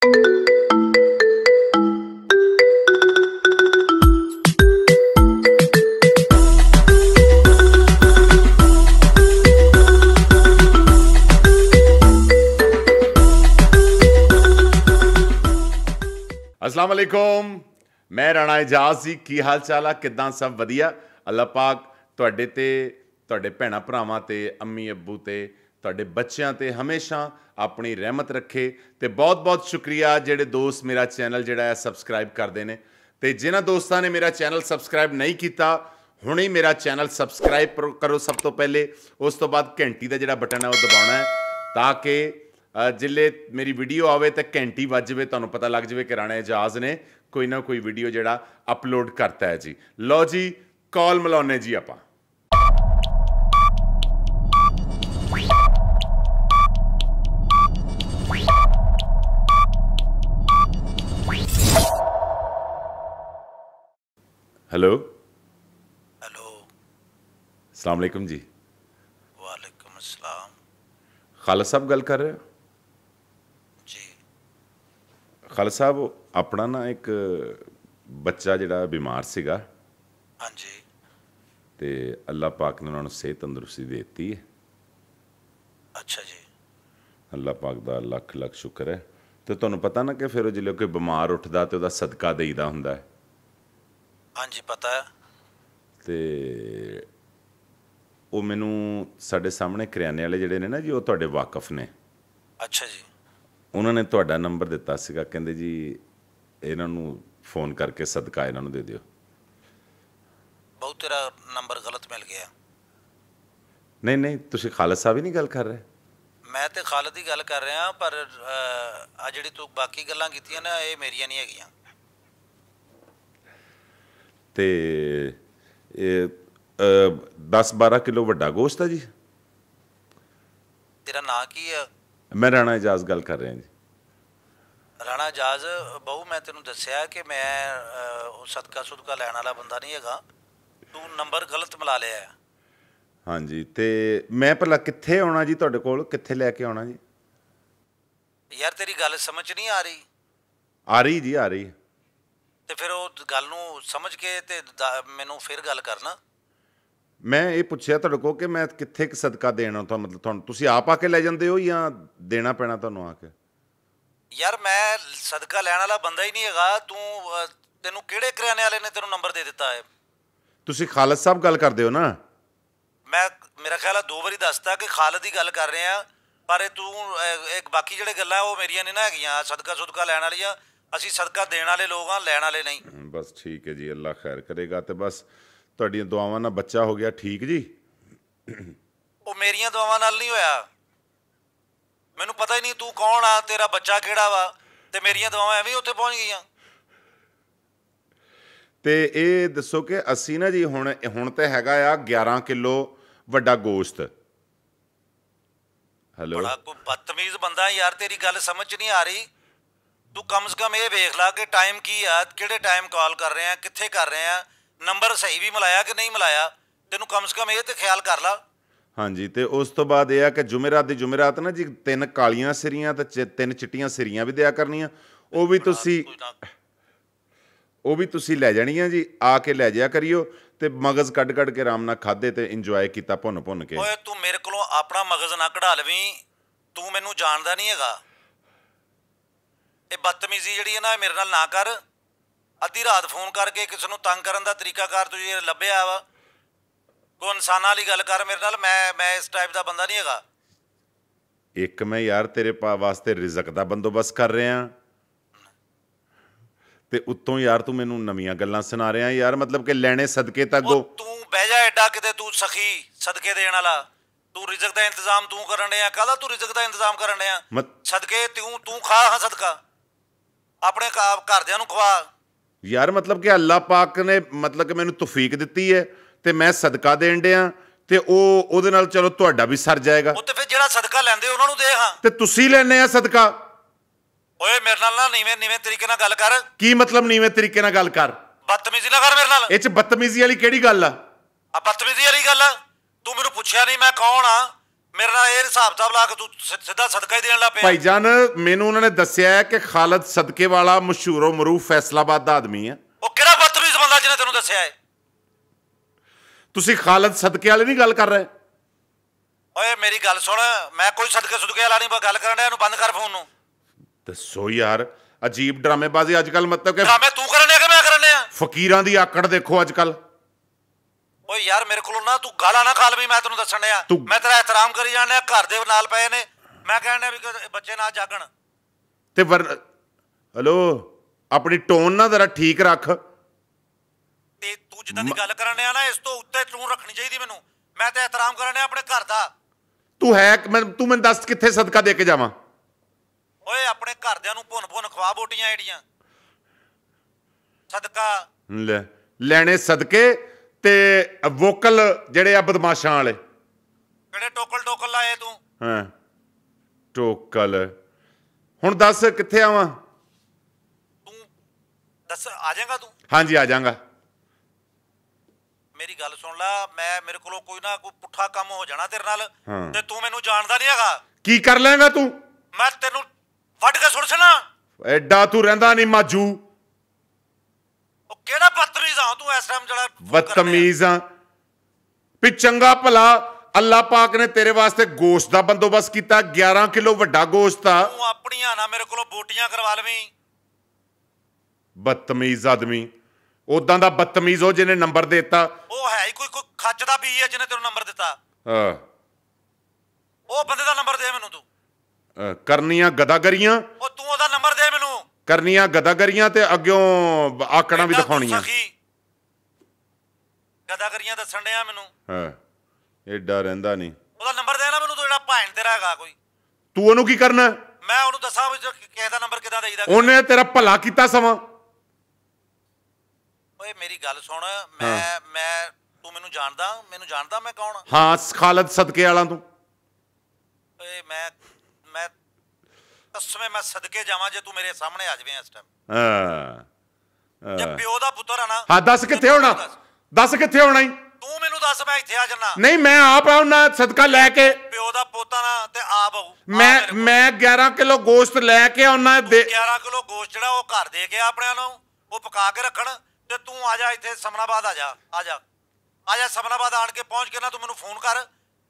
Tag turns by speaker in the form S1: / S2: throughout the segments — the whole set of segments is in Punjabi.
S1: ਅਸਲਾਮ ਅਲੈਕੁਮ ਮੈਂ ਰਣਾ ਇਜਾਜ਼ ਜੀ ਕੀ ਹਾਲ ਚਾਲ ਆ ਕਿਦਾਂ ਸਭ ਵਧੀਆ ਅੱਲਾ ਪਾਕ ਤੁਹਾਡੇ ਤੇ ਤੁਹਾਡੇ ਭੈਣਾ ਭਰਾਵਾਂ ਤੇ ਅੰਮੀ ਅੱਬੂ ਤੇ ਤੁਹਾਡੇ ਬੱਚਿਆਂ ਤੇ ਹਮੇਸ਼ਾ ਆਪਣੀ ਰਹਿਮਤ ਰੱਖੇ ਤੇ ਬਹੁਤ-ਬਹੁਤ ਸ਼ੁਕਰੀਆ ਜਿਹੜੇ ਦੋਸਤ ਮੇਰਾ ਚੈਨਲ ਜਿਹੜਾ ਹੈ ਸਬਸਕ੍ਰਾਈਬ ਕਰਦੇ ਨੇ ਤੇ ਜਿਨ੍ਹਾਂ ਦੋਸਤਾਂ ਨੇ ਮੇਰਾ ਚੈਨਲ ਸਬਸਕ੍ਰਾਈਬ ਨਹੀਂ ਕੀਤਾ ਹੁਣੇ ਮੇਰਾ ਚੈਨਲ ਸਬਸਕ੍ਰਾਈਬ ਕਰੋ ਸਭ ਤੋਂ ਪਹਿਲੇ ਉਸ ਤੋਂ ਬਾਅਦ ਘੰਟੀ ਦਾ ਜਿਹੜਾ ਬਟਨ ਹੈ ਉਹ ਦਬਾਉਣਾ ਹੈ ਤਾਂ ਕਿ ਜਿੱਲੇ ਮੇਰੀ ਵੀਡੀਓ ਆਵੇ ਤਾਂ ਘੰਟੀ ਵੱਜ ਜਵੇ ਤੁਹਾਨੂੰ ਪਤਾ ਲੱਗ ਜਵੇ ਕਿ ਰਾਣਾ ਇਜਾਜ਼ ਨੇ ਕੋਈ ਨਾ ਕੋਈ ਵੀਡੀਓ ਜਿਹੜਾ ਅਪਲੋਡ ਕਰਤਾ ਹੈ ਜੀ ਲਓ ਜੀ ਕਾਲ ਮਲਾਉਨੇ ਜੀ ਆਪਾਂ ਹੈਲੋ ਹੈਲੋ ਅਸਲਾਮ ਅਲੈਕਮ ਜੀ ਵਾਲੇਕਮ ਅਸਲਾਮ ਖਾਲਸ ਸਾਹਿਬ ਗੱਲ ਕਰ ਰਹੇ ਜੀ ਖਾਲਸ ਸਾਹਿਬ ਆਪਣਾ ਨਾ ਇੱਕ ਬੱਚਾ ਜਿਹੜਾ ਬਿਮਾਰ ਸੀਗਾ ਹਾਂਜੀ ਤੇ ਅੱਲਾਹ ਪਾਕ ਨੇ ਉਹਨਾਂ ਨੂੰ ਸਿਹਤ ਤੰਦਰੁਸਤੀ ਦੇ ਦਿੱਤੀ ਹੈ ਅੱਛਾ ਜੀ ਅੱਲਾਹ ਪਾਕ ਦਾ ਲੱਖ ਲੱਖ ਸ਼ੁਕਰ ਹੈ ਤੇ ਤੁਹਾਨੂੰ ਪਤਾ ਨਾ ਕਿ ਫਿਰ ਜਿਹੜੇ ਕੋਈ ਬਿਮਾਰ ਉੱਠਦਾ ਤੇ ਉਹਦਾ ਸਦਕਾ ਦੇਈਦਾ ਹੁੰਦਾ ਹੈ
S2: ਹਾਂਜੀ ਪਤਾ ਹੈ
S1: ਤੇ ਉਹ ਮੈਨੂੰ ਸਾਡੇ ਸਾਹਮਣੇ ਕਰਿਆਨੇ ਵਾਲੇ ਜਿਹੜੇ ਨੇ ਨਾ ਜੀ ਉਹ ਤੁਹਾਡੇ ਵਾਕਫ ਨੇ ਅੱਛਾ ਜੀ ਉਹਨਾਂ ਨੇ ਤੁਹਾਡਾ ਨੰਬਰ ਦਿੱਤਾ ਸੀਗਾ ਕਹਿੰਦੇ ਜੀ ਇਹਨਾਂ ਨੂੰ ਫੋਨ ਕਰਕੇ ਸਦਕਾ ਇਹਨਾਂ ਨੂੰ ਦੇ ਦਿਓ
S2: ਬਹੁਤ ਤੇਰਾ ਨੰਬਰ ਗਲਤ ਮਿਲ ਗਿਆ
S1: ਨਹੀਂ ਨਹੀਂ ਤੁਸੀਂ ਖਾਲਦ ਸਾਹਿਬ ਹੀ ਨਹੀਂ ਗੱਲ ਕਰ ਰਹੇ
S2: ਮੈਂ ਤੇ ਖਾਲਦ ਦੀ ਗੱਲ ਕਰ ਰਿਹਾ ਪਰ ਆ ਜਿਹੜੀ ਤੂੰ ਬਾਕੀ ਗੱਲਾਂ ਕੀਤੀਆਂ ਨਾ ਇਹ ਮੇਰੀਆਂ ਨਹੀਂ ਹੈਗੀਆਂ
S1: ਤੇ ਇਹ 10 12 ਕਿਲੋ ਵੱਡਾ ਗੋਸ਼ਤ ਹੈ ਜੀ ਤੇਰਾ ਨਾਂ ਕੀ ਹੈ ਮੈਂ ਰਾਣਾ ਇਜਾਜ਼ ਗੱਲ ਕਰ ਰਿਹਾ ਜੀ
S2: ਰਾਣਾ ਇਜਾਜ਼ ਬਹੁ ਮੈਂ ਤੈਨੂੰ ਦੱਸਿਆ ਕਿ ਮੈਂ ਉਹ ਸਦਕਾ ਸੁਦਕਾ ਲੈਣ ਵਾਲਾ ਬੰਦਾ ਨਹੀਂ ਹੈਗਾ ਤੂੰ ਨੰਬਰ ਗਲਤ ਮਿਲਾ ਲਿਆ
S1: ਹਾਂਜੀ ਤੇ ਮੈਂ ਭਲਾ ਕਿੱਥੇ ਆਉਣਾ ਜੀ ਤੁਹਾਡੇ ਕੋਲ ਕਿੱਥੇ ਲੈ ਕੇ ਆਉਣਾ ਜੀ
S2: ਯਾਰ ਤੇਰੀ ਗੱਲ ਸਮਝ ਨਹੀਂ ਆ ਰਹੀ
S1: ਆ ਰਹੀ ਜੀ ਆ ਰਹੀ
S2: ਤੇ ਫਿਰ ਉਹ ਗੱਲ ਨੂੰ ਸਮਝ ਕੇ ਤੇ ਮੈਨੂੰ ਫਿਰ ਗੱਲ ਕਰਨਾ
S1: ਮੈਂ ਇਹ ਪੁੱਛਿਆ ਤੁਹਾਡੇ ਕੋ ਕਿ ਮੈਂ ਕਿੱਥੇ ਇੱਕ ਸਦਕਾ ਦੇਣਾ ਤਾਂ ਮਤਲਬ ਤੁਹਾਨੂੰ ਤੁਸੀਂ ਆਪ ਆ ਕੇ ਲੈ ਜਾਂਦੇ ਹੋ ਜਾਂ ਦੇਣਾ ਪੈਣਾ ਤੁਹਾਨੂੰ ਆ ਕੇ
S2: ਯਾਰ ਮੈਂ ਸਦਕਾ ਲੈਣ ਵਾਲਾ ਬੰਦਾ ਹੀ ਨਹੀਂ ਹੈਗਾ ਤੂੰ ਤੈਨੂੰ ਕਿਹੜੇ ਕਰਿਆਨੇ ਵਾਲੇ ਨੇ ਤੈਨੂੰ ਨੰਬਰ ਦੇ ਦਿੱਤਾ ਹੈ
S1: ਤੁਸੀਂ ਖਾਲਦ ਸਾਹਿਬ ਗੱਲ ਕਰਦੇ ਹੋ ਨਾ
S2: ਮੈਂ ਮੇਰਾ ਖਿਆਲ ਆ ਦੋ ਵਾਰੀ ਦੱਸਤਾ ਕਿ ਖਾਲਦ ਦੀ ਗੱਲ ਕਰ ਰਹੇ ਆ ਪਰ ਤੂੰ ਇੱਕ ਬਾਕੀ ਜਿਹੜੇ ਗੱਲਾਂ ਉਹ ਮੇਰੀਆਂ ਨਹੀਂ ਨਾ ਹੈਗੀਆਂ ਸਦਕਾ ਸੁਦਕਾ ਲੈਣ ਵਾਲੀਆਂ ਅਸੀਂ ਸਦਕਾ ਦੇਣ ਵਾਲੇ ਲੋਕ ਆ ਲੈਣ ਵਾਲੇ ਨਹੀਂ
S1: ਬਸ ਠੀਕ ਹੈ ਜੀ ਅੱਲਾ ਖੈਰ ਕਰੇਗਾ ਤੇ ਬਸ ਤੁਹਾਡੀਆਂ ਦੁਆਵਾਂ ਨਾਲ ਬੱਚਾ ਹੋ ਗਿਆ ਠੀਕ ਜੀ
S2: ਉਹ ਮੇਰੀਆਂ ਦੁਆਵਾਂ ਨਾਲ ਨਹੀਂ ਹੋਇਆ ਮੈਨੂੰ ਪਤਾ ਹੀ ਨਹੀਂ ਤੂੰ ਕੌਣ ਆ ਤੇਰਾ ਬੱਚਾ ਕਿਹੜਾ ਵਾ ਤੇ ਮੇਰੀਆਂ ਦੁਆਵਾਂ ਐਵੇਂ ਉੱਥੇ ਪਹੁੰਚ ਗਈਆਂ
S1: ਤੇ ਇਹ ਦੱਸੋ ਕਿ ਅਸੀਂ ਨਾ ਜੀ ਹੁਣ ਹੁਣ ਤੇ ਹੈਗਾ ਆ 11 ਕਿਲੋ ਵੱਡਾ ਗੋਸ਼ਤ ਹੈਲੋ ਬੜਾ ਕੋ
S2: ਬਦਤਮੀਜ਼ ਬੰਦਾ ਯਾਰ ਤੇਰੀ ਗੱਲ ਸਮਝ ਨਹੀਂ ਆ ਰਹੀ ਤੂੰ ਕਮ ਸੇ ਕਮ ਇਹ ਵੇਖ ਲੈ ਕਿ ਟਾਈਮ ਕੀ ਆ ਕਿਹੜੇ ਟਾਈਮ ਕਾਲ ਕਰ ਰਹੇ ਆ ਕਿੱਥੇ ਕਰ ਰਹੇ ਆ ਨੰਬਰ ਸਹੀ ਵੀ ਮਿਲਾਇਆ ਕਿ ਨਹੀਂ ਮਿਲਾਇਆ ਤੈਨੂੰ ਕਮ ਸੇ ਕਮ ਇਹ ਤੇ ਖਿਆਲ ਕਰ ਲੈ
S1: ਹਾਂਜੀ ਤੇ ਉਸ ਤੋਂ ਬਾਅਦ ਇਹ ਆ ਕਿ ਜੁਮੇਰਾਤ ਦੀ ਜੁਮੇਰਾਤ ਨਾ ਜੀ ਤਿੰਨ ਕਾਲੀਆਂ ਸਿਰੀਆਂ ਤੇ ਤਿੰਨ ਚਿੱਟੀਆਂ ਸਿਰੀਆਂ ਵੀ ਦਿਆ ਕਰਨੀਆਂ ਉਹ ਵੀ ਤੁਸੀਂ ਉਹ ਵੀ ਤੁਸੀਂ ਲੈ ਜਾਣੀਆਂ ਜੀ ਆ ਕੇ ਲੈ ਜਾਇਆ ਕਰਿਓ ਤੇ ਮਗਜ਼ ਕੱਢ ਕੱਢ ਕੇ ਆਰਾਮ ਨਾਲ ਖਾਦੇ ਤੇ ਇੰਜੋਏ ਕੀਤਾ ਭੁੰਨ ਭੁੰਨ ਕੇ ਓਏ ਤੂੰ ਮੇਰੇ
S2: ਕੋਲੋਂ ਆਪਣਾ ਮਗਜ਼ ਨਾ ਕਢਾ ਲਵੀਂ ਤੂੰ ਮੈਨੂੰ ਜਾਣਦਾ ਨਹੀਂ ਹੈਗਾ ਇਹ ਬਦਤਮੀਜ਼ੀ ਜਿਹੜੀ ਹੈ ਨਾ ਇਹ ਮੇਰੇ ਨਾਲ ਨਾ ਕਰ ਅੱਧੀ ਰਾਤ ਫੋਨ ਕਰਕੇ ਕਿਸੇ ਨੂੰ ਤੰਗ ਕਰਨ ਦਾ ਤਰੀਕਾ ਕਰ ਤੂੰ ਜੇ ਲੱਭਿਆ ਵਾ ਕੋ ਇਨਸਾਨਾਂ ਵਾਲੀ ਗੱਲ ਕਰ ਮੇਰੇ ਨਾਲ ਮੈਂ ਮੈਂ ਇਸ ਟਾਈਪ ਦਾ ਬੰਦਾ ਨਹੀਂ ਹੈਗਾ
S1: ਇੱਕ ਮੈਂ ਯਾਰ ਤੇਰੇ ਪਾ ਵਾਸਤੇ ਰਿਜ਼ਕ ਦਾ ਬੰਦੋਬਸਤ ਕਰ ਰਿਹਾ ਤੇ ਉੱਤੋਂ ਯਾਰ ਤੂੰ ਮੈਨੂੰ ਨਵੀਆਂ ਗੱਲਾਂ ਸੁਣਾ ਰਿਹਾ ਯਾਰ ਮਤਲਬ ਕਿ ਲੈਣੇ ਸਦਕੇ ਤੱਕ ਉਹ ਤੂੰ
S2: ਬਹਿ ਜਾ ਐਡਾ ਕਿਤੇ ਤੂੰ ਸਖੀ ਸਦਕੇ ਦੇਣ ਵਾਲਾ ਤੂੰ ਰਿਜ਼ਕ ਦਾ ਇੰਤਜ਼ਾਮ ਤੂੰ ਕਰਨ ਰਿਹਾ ਕਾਹਦਾ ਤੂੰ ਰਿਜ਼ਕ ਦਾ ਇੰਤਜ਼ਾਮ ਕਰਨ ਰਿਹਾ ਸਦਕੇ ਤੂੰ ਤੂੰ ਖਾ ਹਾਂ ਸਦਕਾ ਆਪਣੇ
S1: ਘਰਦਿਆਂ ਨੂੰ ਖਵਾ ਯਾਰ ਮਤਲਬ ਕਿ ਅੱਲਾਹ ਪਾਕ ਨੇ ਮਤਲਬ ਕਿ ਮੈਨੂੰ ਤੌਫੀਕ ਦਿੱਤੀ ਹੈ ਤੇ ਮੈਂ ਸਦਕਾ ਦੇਣ ਡਿਆ ਤੇ ਉਹ ਉਹਦੇ ਨਾਲ ਚਲੋ ਤੁਹਾਡਾ ਵੀ ਸਰ
S2: ਜਾਏਗਾ ਉਹ ਤੇ ਫਿਰ ਜਿਹੜਾ ਸਦਕਾ ਲੈਂਦੇ ਉਹਨਾਂ ਨੂੰ ਦੇ ਹਾਂ ਤੇ ਤੁਸੀਂ ਲੈਣੇ ਆ ਸਦਕਾ ਓਏ ਮੇਰੇ ਨਾਲ ਨਾ ਨੀਵੇਂ ਨੀਵੇਂ ਤਰੀਕੇ ਨਾਲ ਗੱਲ ਕਰ ਕੀ ਮਤਲਬ ਨੀਵੇਂ ਤਰੀਕੇ ਨਾਲ ਗੱਲ ਕਰ ਬਦਤਮੀਜ਼ੀ ਨਾ ਕਰ ਮੇਰੇ ਨਾਲ ਇਹ ਚ
S1: ਬਦਤਮੀਜ਼ੀ ਵਾਲੀ ਕਿਹੜੀ ਗੱਲ ਆ
S2: ਆ ਬਦਤਮੀਜ਼ੀ ਵਾਲੀ ਗੱਲ ਆ ਤੂੰ ਮੈਨੂੰ ਪੁੱਛਿਆ ਨਹੀਂ ਮੈਂ ਕੌਣ ਆ ਮੇਰੇ ਨਾਲ ਇਹ ਹਿਸਾਬ ਕਿਤਾਬ ਲਾ ਕੇ ਤੂੰ ਸਿੱਧਾ ਸਦਕਾ ਹੀ ਦੇਣ ਲੱਗ ਪਿਆ
S1: ਜਾਨ ਮੈਨੂੰ ਉਹਨਾਂ ਨੇ ਦੱਸਿਆ ਹੈ ਕਿ ਖਾਲਦ ਸਦਕੇ ਵਾਲਾ ਮਸ਼ਹੂਰੋ ਮਰੂਫ ਫੈਸਲਾਬਾਦ ਦਾ ਆਦਮੀ ਹੈ ਉਹ ਕਿਹੜਾ
S2: ਬਦਤਮੀਜ਼ ਬੰਦਾ ਜਿਹਨੇ ਤੈਨੂੰ ਦੱਸਿਆ ਹੈ
S1: ਤੁਸੀਂ ਖਾਲਦ ਸਦਕੇ ਵਾਲੇ ਨਹੀਂ ਗੱਲ ਕਰ ਰਹੇ
S2: ਓਏ ਮੇਰੀ ਗੱਲ ਸੁਣ ਮੈਂ ਕੋਈ ਸਦਕੇ ਸੁਦਕੇ ਵਾਲਾ ਨਹੀਂ ਗੱਲ ਕਰਨ ਡਿਆ ਇਹਨੂੰ ਬੰਦ ਕਰ ਫੋਨ ਨੂੰ
S1: ਦੱਸੋ ਯਾਰ ਅਜੀਬ ਡਰਾਮੇਬਾਜ਼ੀ ਅੱਜ ਕੱਲ ਮਤਲਬ ਕਿ ਡਰਾਮੇ ਤੂੰ ਕਰਨ ਡਿਆ ਕਿ ਮੈਂ ਕਰਨ ਆ ਫਕੀਰਾਂ ਦੀ ਆਕੜ ਦੇਖੋ ਅੱਜ ਕੱਲ
S2: ਓਏ ਯਾਰ ਮੇਰੇ ਕੋਲੋਂ ਨਾ ਤੂੰ ਗਾਲਾਂ ਨਾ ਖਾਲ ਵੀ ਮੈਂ ਤੈਨੂੰ ਦੱਸਣ ਆ ਮੈਂ ਤੇਰਾ ਇਤਰਾਮ ਕਰੀ ਜਾਣਿਆ ਘਰ ਦੇ ਨਾਲ ਪਏ ਨੇ ਮੈਂ ਕਹਿੰਦਾ ਵੀ ਬੱਚੇ ਨਾ ਜਾਗਣ ਤੇ ਵਰ ਹਲੋ ਆਪਣੀ ਟੋਨ ਨਾ ਜ਼ਰਾ ਠੀਕ ਰੱਖ ਤੇ ਤੂੰ ਜਿੱਦਾਂ ਦੀ ਗੱਲ ਕਰਨ ਆ ਨਾ ਇਸ ਤੋਂ ਉੱਤੇ ਟੂਨ ਰੱਖਣੀ ਚਾਹੀਦੀ ਮੈਨੂੰ ਮੈਂ ਤੇ ਇਤਰਾਮ ਕਰਨ ਆ ਆਪਣੇ ਘਰ ਦਾ ਤੂੰ ਹੈ ਮੈਂ ਤੂੰ ਮੈਨੂੰ ਦੱਸ ਕਿੱਥੇ ਸਦਕਾ ਦੇ ਕੇ ਜਾਵਾਂ ਓਏ ਆਪਣੇ ਘਰਦਿਆਂ ਨੂੰ ਭੁੰਨ ਭੁੰਨ ਖਵਾ ਬੋਟੀਆਂ ਐੜੀਆਂ
S1: ਸਦਕਾ ਲੈ ਲੈਣੇ ਸਦਕੇ ਤੇ ਵੋਕਲ ਜਿਹੜੇ ਆ ਬਦਮਾਸ਼ਾਂ ਵਾਲੇ ਕਿਹੜੇ ਟੋਕਲ ਟੋਕਲ ਲਾਏ ਤੂੰ ਹਾਂ ਟੋਕਲ ਹੁਣ ਦੱਸ ਕਿੱਥੇ ਆਵਾਂ ਤੂੰ ਦੱਸ ਆ ਜਾਏਗਾ ਤੂੰ ਹਾਂਜੀ ਆ ਜਾਗਾ
S2: ਮੇਰੀ ਗੱਲ ਸੁਣ ਲੈ ਮੈਂ ਮੇਰੇ ਕੋਲੋਂ ਕੋਈ ਨਾ ਕੋਈ ਪੁੱਠਾ ਕੰਮ ਹੋ ਜਾਣਾ ਤੇਰੇ ਨਾਲ ਤੇ ਤੂੰ ਮੈਨੂੰ ਜਾਣਦਾ ਨਹੀਂ ਹੈਗਾ
S1: ਕੀ ਕਰ ਲੈਂਗਾ ਤੂੰ ਮੈਂ
S2: ਤੈਨੂੰ ਵੱਢ ਕੇ ਸੁੱਟ ਸੁਣਾ
S1: ਐਡਾ ਤੂੰ ਰਹਿੰਦਾ ਨਹੀਂ ਮਾਜੂ ਉਹ ਕਿਹੜਾ ਬਦਤਮੀਜ਼ ਆ ਤੂੰ ਇਸ ਟਾਈਮ ਜਿਹੜਾ ਬਦਤਮੀਜ਼ ਆ ਵੀ ਚੰਗਾ ਭਲਾ ਅੱਲਾ ਪਾਕ ਨੇ ਤੇਰੇ ਵਾਸਤੇ ਗੋਸ਼ਤ ਦਾ ਬੰਦੋਬਸਤ ਕੀਤਾ 11 ਕਿਲੋ ਵੱਡਾ ਗੋਸ਼ਤ ਆ ਤੂੰ ਆਪਣੀਆਂ ਨਾ ਮੇਰੇ ਕੋਲੋਂ ਬੋਟੀਆਂ ਕਰਵਾ ਲਵੀਂ ਬਦਤਮੀਜ਼ ਆਦਮੀ ਉਦਾਂ ਦਾ ਬਦਤਮੀਜ਼ ਹੋ ਜਿਹਨੇ ਨੰਬਰ ਦਿੱਤਾ
S2: ਉਹ ਹੈ ਹੀ ਕੋਈ ਕੋਈ ਖੱਜ ਦਾ ਵੀ ਹੈ ਜਿਹਨੇ ਤੈਨੂੰ ਨੰਬਰ ਦਿੱਤਾ
S1: ਹਾਂ ਉਹ ਬੰਦੇ ਦਾ ਨੰਬਰ ਦੇ ਮੈਨੂੰ ਤੂੰ ਕਰਨੀਆਂ ਗਦਾਗਰੀਆਂ
S2: ਉਹ ਤੂੰ ਉਹਦਾ ਨੰਬਰ
S1: ਦੇ ਮੈਨੂੰ ਕਰਨੀਆਂ ਗਦਾਗਰੀਆਂ ਤੇ ਅੱਗਿਓਂ ਆਕੜਾਂ ਵੀ ਦਿਖਾਉਣੀਆਂ ਗਦਾਗਰੀਆਂ ਦੱਸਣ ਡਿਆ ਮੈਨੂੰ ਹਾਂ ਐਡਾ ਰਹਿੰਦਾ ਨਹੀਂ ਉਹਦਾ
S2: ਨੰਬਰ ਦੇ ਨਾ ਮੈਨੂੰ ਤੂੰ ਜਿਹੜਾ ਭੈਣ ਤੇਰਾ ਹੈਗਾ ਕੋਈ
S1: ਤੂੰ ਉਹਨੂੰ ਕੀ ਕਰਨਾ
S2: ਮੈਂ ਉਹਨੂੰ ਦੱਸਾਂ ਵੀ ਕਿਸੇ ਦਾ ਨੰਬਰ ਕਿਦਾਂ ਦੇਈਦਾ
S1: ਉਹਨੇ ਤੇਰਾ ਭਲਾ ਕੀਤਾ ਸਮਾਂ
S2: ਓਏ ਮੇਰੀ ਗੱਲ ਸੁਣ
S1: ਮੈਂ ਮੈਂ ਤੂੰ ਮੈਨੂੰ ਜਾਣਦਾ ਮੈਨੂੰ ਜਾਣਦਾ ਮੈਂ ਕੌਣ ਹਾਂ ਖਾਲਦ ਸਦਕੇ ਵਾਲਾ ਤੂੰ ਓਏ ਮੈਂ
S2: ਮੈਂ ਕਸਮੇ ਮੈਂ ਸਦਕੇ ਜਾਵਾਂ ਜੇ ਤੂੰ ਮੇਰੇ ਸਾਹਮਣੇ ਆ ਜਵੇਂ
S1: ਇਸ ਟਾਈਮ ਹਾਂ ਜੇ ਪਿਓ ਦਾ ਪੁੱਤਰ ਆ ਨਾ ਹਾਂ ਦੱਸ ਕਿੱਥੇ ਹੋਣਾ ਦੱਸ ਕਿੱਥੇ ਆਉਣਾ ਹੈ ਤੂੰ ਮੈਨੂੰ ਦੱਸ ਮੈਂ ਇੱਥੇ ਆ ਜੰਨਾ ਨਹੀਂ ਮੈਂ ਆਪ ਆਉਣਾ ਸਦਕਾ ਲੈ ਕੇ ਪਿਓ ਦਾ
S2: ਪੋਤਾ ਨਾ ਤੇ ਆਪ
S1: ਆਉ ਮੈਂ ਮੈਂ 11 ਕਿਲੋ ਗੋਸ਼ਤ ਲੈ ਕੇ ਆਉਣਾ 11
S2: ਕਿਲੋ ਗੋਸ਼ਤ ਜਿਹੜਾ ਉਹ ਘਰ ਦੇ ਕੇ ਆਪਣਿਆਂ ਨੂੰ ਉਹ ਪਕਾ ਕੇ ਰੱਖਣ ਤੇ ਤੂੰ ਆ ਜਾ ਇੱਥੇ ਸਮਨਾਬਾਦ ਆ ਜਾ ਆ ਜਾ ਆ ਜਾ ਸਮਨਾਬਾਦ ਆਣ ਕੇ ਪਹੁੰਚ ਕੇ ਨਾ ਤੂੰ ਮੈਨੂੰ ਫੋਨ
S1: ਕਰ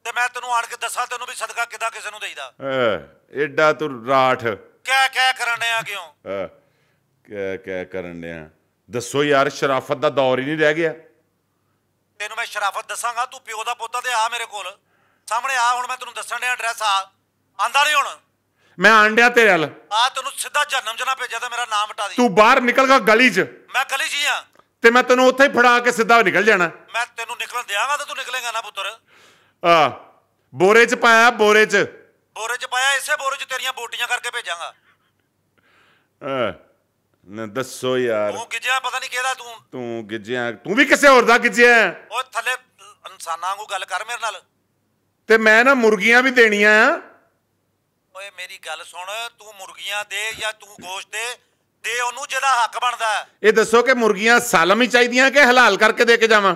S1: ਤੇ ਮੈਂ ਤੈਨੂੰ ਆਣ ਕੇ ਦੱਸਾਂ ਤੈਨੂੰ ਵੀ ਸਦਕਾ ਕਿਦਾਂ ਕਿਸੇ ਨੂੰ ਦੇਈਦਾ ਐ ਐਡਾ ਤੂੰ ਰਾਠ ਕਹਿ ਕਹਿ ਕਰਨ ਆ ਕਿਉਂ ਕਹਿ ਕਹਿ ਕਰਨ ਆ ਦੱਸੋ ਯਾਰ ਸ਼ਰਾਫਤ ਦਾ ਦੌਰ ਹੀ ਨਹੀਂ ਰਹਿ ਗਿਆ ਤੈਨੂੰ ਮੈਂ ਸ਼ਰਾਫਤ ਦੱਸਾਂਗਾ ਤੂੰ ਪਿਓ
S2: ਦਾ ਪੁੱਤ ਤੇ ਆ ਮੇਰੇ ਕੋਲ ਸਾਹਮਣੇ ਆ ਹੁਣ ਮੈਂ ਤੈਨੂੰ ਦੱਸਣ ਡਿਆ ਐਡਰੈਸ ਆ ਆਂਦਾ ਨਹੀਂ ਹੁਣ ਮੈਂ ਆਂਡਿਆ ਤੇਰੇ ਨਾਲ ਆ ਤੈਨੂੰ ਸਿੱਧਾ ਜਨਮ ਜਨਾ ਭੇਜਿਆ ਤੇ ਮੇਰਾ ਨਾਮ ਹਟਾ ਦੇ ਤੂੰ ਬਾਹਰ ਨਿਕਲ ਗਾ ਗਲੀ 'ਚ ਮੈਂ ਗਲੀ 'ਚ ਹੀ ਆ ਤੇ ਮੈਂ ਤੈਨੂੰ ਉੱਥੇ ਹੀ ਫੜਾ ਕੇ ਸਿੱਧਾ
S1: ਨਿਕਲ ਜਾਣਾ ਮੈਂ ਤੈਨੂੰ ਨਿਕਲਣ ਦਿਆਂਗਾ ਤੇ ਤੂੰ ਨਿਕਲੇਗਾ ਨਾ ਪੁੱਤਰ ਆ ਬੋਰੇ 'ਚ ਪਾਇਆ ਬੋਰੇ 'ਚ
S2: ਬੋਰੇ 'ਚ ਪਾਇਆ ਇਸੇ ਬੋਰੇ 'ਚ ਤੇਰੀਆਂ ਬੋਟੀਆਂ ਕਰਕੇ ਭੇਜਾਂਗਾ
S1: ਆ ਨਾ ਦੱਸੋ ਯਾਰ ਤੂੰ ਗਿੱਜਿਆ ਪਤਾ ਨਹੀਂ ਕਿਹਦਾ ਤੂੰ ਤੂੰ ਗਿੱਜਿਆ ਤੂੰ ਵੀ ਕਿਸੇ ਹੋਰ ਦਾ ਗਿੱਜਿਆ
S2: ਓ ਥੱਲੇ ਇਨਸਾਨਾਂ ਵਾਂਗੂ ਗੱਲ ਕਰ ਮੇਰੇ ਨਾਲ
S1: ਤੇ ਮੈਂ ਨਾ ਮੁਰਗੀਆਂ ਵੀ ਦੇਣੀਆਂ ਆ
S2: ਓਏ ਮੇਰੀ ਗੱਲ ਸੁਣ ਤੂੰ ਮੁਰਗੀਆਂ ਦੇ ਜਾਂ ਤੂੰ ਗੋਸ਼ਤ ਦੇ ਦੇ ਉਹਨੂੰ ਜਿਹਦਾ ਹੱਕ ਬਣਦਾ
S1: ਇਹ ਦੱਸੋ ਕਿ ਮੁਰਗੀਆਂ ਸਾਲਮ ਹੀ ਚਾਹੀਦੀਆਂ ਕਿ ਹਲਾਲ ਕਰਕੇ ਦੇ ਕੇ ਜਾਵਾਂ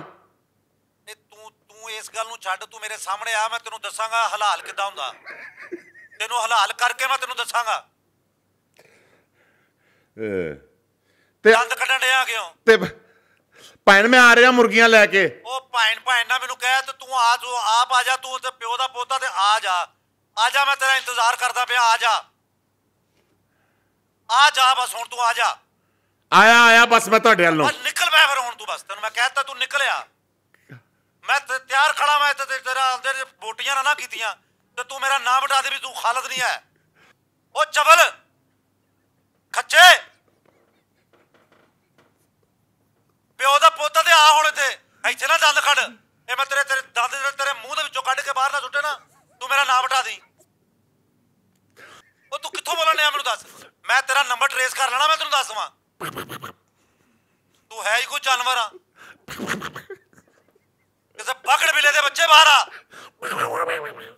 S2: ਤੇ ਤੂੰ ਤੂੰ ਇਸ ਗੱਲ ਨੂੰ ਛੱਡ ਤੂੰ ਮੇਰੇ ਸਾਹਮਣੇ ਆ ਮੈਂ ਤੈਨੂੰ ਦੱਸਾਂਗਾ ਹਲਾਲ ਕਿੱਦਾਂ ਹੁੰਦਾ ਤੈਨੂੰ ਹਲਾਲ ਕਰਕੇ ਮੈਂ ਤੈਨੂੰ ਦੱਸਾਂਗਾ
S1: ਤੇ ਦੰਦ ਕੱਢਣ ਡਿਆ ਕਿਉਂ ਤੇ ਭੈਣ ਮੈਂ ਆ ਰਿਹਾ ਮੁਰਗੀਆਂ ਲੈ ਕੇ
S2: ਉਹ ਭੈਣ ਭੈਣ ਨਾ ਮੈਨੂੰ ਕਹਿ ਤੇ ਤੂੰ ਆ ਤੂੰ ਆਪ ਆ ਜਾ ਤੂੰ ਤੇ ਪਿਓ ਦਾ ਪੋਤਾ ਤੇ ਆ ਜਾ ਆ ਜਾ ਮੈਂ ਤੇਰਾ ਇੰਤਜ਼ਾਰ ਕਰਦਾ ਪਿਆ ਆ ਜਾ ਆ ਜਾ ਬਸ ਹੁਣ ਤੂੰ ਆ ਜਾ
S1: ਆਇਆ ਆਇਆ ਬਸ ਮੈਂ ਤੁਹਾਡੇ ਵੱਲੋਂ
S2: ਨਿਕਲ ਪੈ ਫਿਰ ਹੁਣ ਤੂੰ ਬਸ ਤੈਨੂੰ ਮੈਂ ਕਹਿਤਾ ਤੂੰ ਨਿਕਲਿਆ ਮੈਂ ਤੇ ਤਿਆਰ ਖੜਾ ਮੈਂ ਤੇ ਤੇਰਾ ਅੰਦਰ ਬੋਟੀਆਂ ਨਾ ਕੀਤੀਆਂ ਤੇ ਤੂੰ ਮੇਰਾ ਨਾਮ ਵਟਾ ਦੇ ਵੀ ਤੂੰ ਖਾਲਦ ਨਹੀਂ ਹੈ ਉਹ ਚਵਲ ਖੱਚੇ ਪਿਓ ਦਾ ਪੁੱਤ ਤੇ ਆ ਹੁਣ ਇੱਥੇ ਇੱਥੇ ਨਾ ਦੰਦ ਖੜ ਇਹ ਮੈਂ ਤੇਰੇ ਤੇਰੇ ਦੰਦ ਤੇਰੇ ਮੂੰਹ ਦੇ ਵਿੱਚੋਂ ਕੱਢ ਕੇ ਬਾਹਰ ਨਾ ਸੁੱਟੇ ਨਾ ਤੂੰ ਮੇਰਾ ਨਾਮ ਹਟਾ ਦੀ ਉਹ ਤੂੰ ਕਿੱਥੋਂ ਬੋਲਣ ਆ ਮੈਨੂੰ ਦੱਸ ਮੈਂ ਤੇਰਾ ਨੰਬਰ ਟਰੇਸ ਕਰ ਲੈਣਾ ਮੈਂ ਤੈਨੂੰ ਦੱਸ ਦਵਾਂ ਤੂੰ ਹੈ ਹੀ ਕੋਈ ਜਾਨਵਰ ਆ ਕਿਸੇ ਪਕੜ ਬਿਲੇ ਦੇ ਬੱਚੇ ਬਾਹਰ ਆ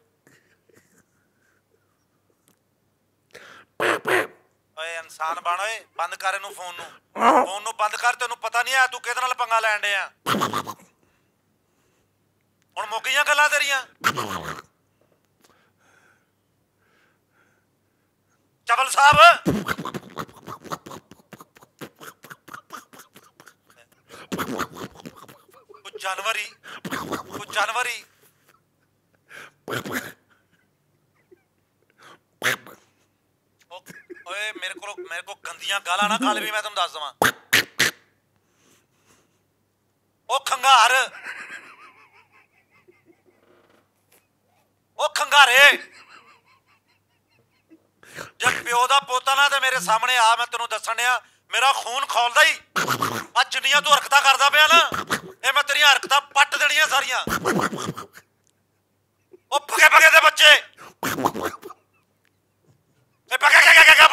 S2: ਇਨਸਾਨ ਬਣ ਓਏ ਬੰਦ ਕਰ ਇਹਨੂੰ ਫੋਨ
S1: ਨੂੰ
S2: ਫੋਨ ਨੂੰ ਬੰਦ ਕਰ ਤੈਨੂੰ ਪਤਾ ਨਹੀਂ ਆ ਤੂੰ ਕਿਹਦੇ ਨਾਲ ਪੰਗਾ ਲੈਣ ਡਿਆ ਹੁਣ ਮੁੱਕ ਗਈਆਂ ਗੱਲਾਂ ਤੇਰੀਆਂ ਚਵਲ ਸਾਹਿਬ ਉਹ ਜਨਵਰੀ ਉਹ ਜਨਵਰੀ ਕੋਲ ਮੇਰੇ ਕੋਲ ਗੰਦੀਆਂ ਗਾਲਾਂ ਨਾ ਕਾਲੇ ਵੀ ਮੈਂ ਤੁਹਾਨੂੰ ਦੱਸ ਦਵਾਂ ਉਹ ਖੰਗਾਰ ਉਹ ਖੰਗਾਰੇ ਜੇ ਪਿਓ ਦਾ ਪੋਤਾ ਨਾ ਤੇ ਮੇਰੇ ਸਾਹਮਣੇ ਆ ਮੈਂ ਤੈਨੂੰ ਦੱਸਣ ਆ ਮੇਰਾ ਖੂਨ ਖੋਲਦਾ ਹੀ ਆ ਜਿੰਨੀਆਂ ਤੂੰ ਹਰਕਤਾਂ ਕਰਦਾ ਪਿਆ ਨਾ ਇਹ ਮੈਂ ਤੇਰੀਆਂ ਹਰਕਤਾਂ ਪੱਟ ਦੇਣੀਆਂ ਸਾਰੀਆਂ ਉਹ ਭਗੇ ਭਗੇ ਦੇ ਬੱਚੇ ਇਹ ਭਗੇ ਭਗੇ ਭਗੇ